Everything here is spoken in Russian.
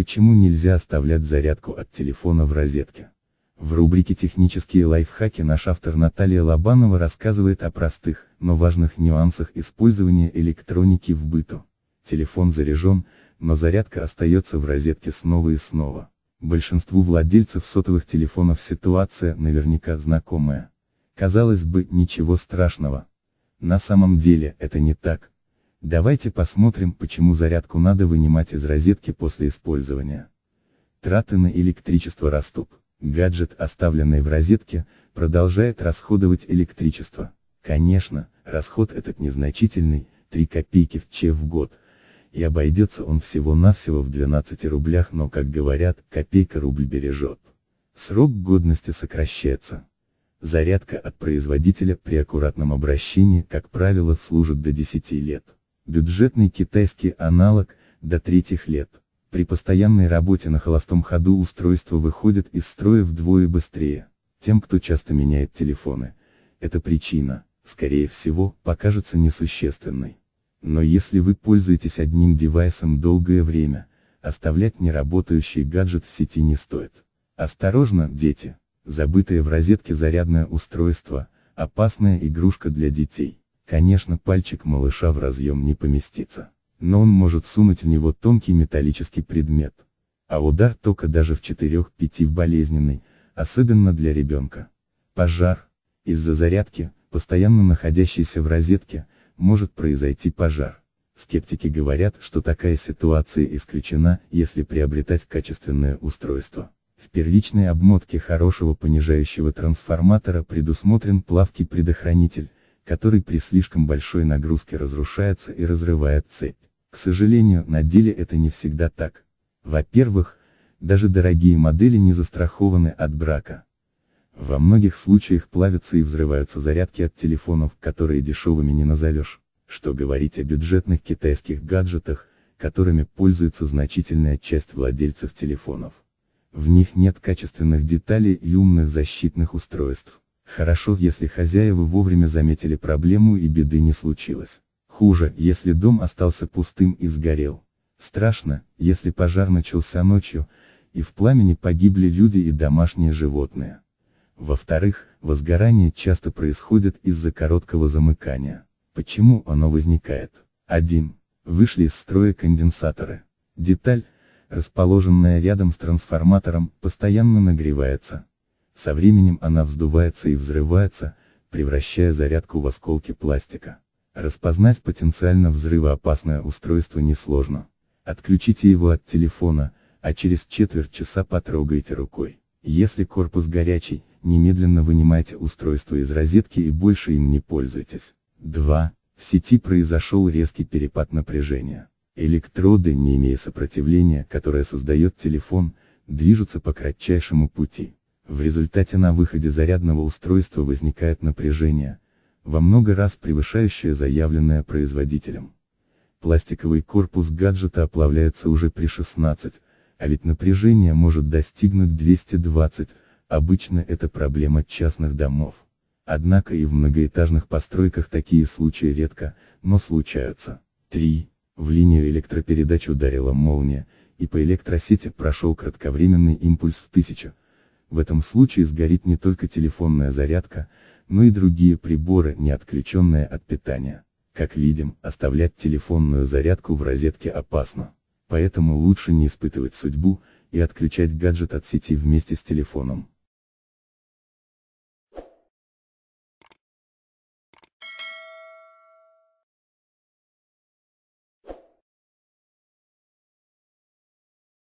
Почему нельзя оставлять зарядку от телефона в розетке? В рубрике «Технические лайфхаки» наш автор Наталья Лобанова рассказывает о простых, но важных нюансах использования электроники в быту. Телефон заряжен, но зарядка остается в розетке снова и снова. Большинству владельцев сотовых телефонов ситуация наверняка знакомая. Казалось бы, ничего страшного. На самом деле, это не так. Давайте посмотрим, почему зарядку надо вынимать из розетки после использования. Траты на электричество растут. Гаджет, оставленный в розетке, продолжает расходовать электричество. Конечно, расход этот незначительный, 3 копейки в че в год, и обойдется он всего-навсего в 12 рублях, но, как говорят, копейка рубль бережет. Срок годности сокращается. Зарядка от производителя при аккуратном обращении, как правило, служит до 10 лет бюджетный китайский аналог, до третьих лет. При постоянной работе на холостом ходу устройство выходит из строя вдвое быстрее. Тем, кто часто меняет телефоны, эта причина, скорее всего, покажется несущественной. Но если вы пользуетесь одним девайсом долгое время, оставлять неработающий гаджет в сети не стоит. Осторожно, дети! Забытое в розетке зарядное устройство – опасная игрушка для детей. Конечно, пальчик малыша в разъем не поместится. Но он может сунуть в него тонкий металлический предмет. А удар тока даже в 4-5 болезненный, особенно для ребенка. Пожар. Из-за зарядки, постоянно находящейся в розетке, может произойти пожар. Скептики говорят, что такая ситуация исключена, если приобретать качественное устройство. В первичной обмотке хорошего понижающего трансформатора предусмотрен плавкий предохранитель, который при слишком большой нагрузке разрушается и разрывает цепь. К сожалению, на деле это не всегда так. Во-первых, даже дорогие модели не застрахованы от брака. Во многих случаях плавятся и взрываются зарядки от телефонов, которые дешевыми не назовешь. Что говорить о бюджетных китайских гаджетах, которыми пользуется значительная часть владельцев телефонов. В них нет качественных деталей и умных защитных устройств. Хорошо, если хозяева вовремя заметили проблему и беды не случилось. Хуже, если дом остался пустым и сгорел. Страшно, если пожар начался ночью, и в пламени погибли люди и домашние животные. Во-вторых, возгорание часто происходит из-за короткого замыкания. Почему оно возникает? 1. Вышли из строя конденсаторы. Деталь, расположенная рядом с трансформатором, постоянно нагревается. Со временем она вздувается и взрывается, превращая зарядку в осколки пластика. Распознать потенциально взрывоопасное устройство несложно. Отключите его от телефона, а через четверть часа потрогайте рукой. Если корпус горячий, немедленно вынимайте устройство из розетки и больше им не пользуйтесь. 2. В сети произошел резкий перепад напряжения. Электроды, не имея сопротивления, которое создает телефон, движутся по кратчайшему пути. В результате на выходе зарядного устройства возникает напряжение, во много раз превышающее заявленное производителем. Пластиковый корпус гаджета оплавляется уже при 16, а ведь напряжение может достигнуть 220, обычно это проблема частных домов. Однако и в многоэтажных постройках такие случаи редко, но случаются. 3. В линию электропередач ударила молния, и по электросети прошел кратковременный импульс в тысячу. В этом случае сгорит не только телефонная зарядка, но и другие приборы, не отключенные от питания. Как видим, оставлять телефонную зарядку в розетке опасно. Поэтому лучше не испытывать судьбу, и отключать гаджет от сети вместе с телефоном.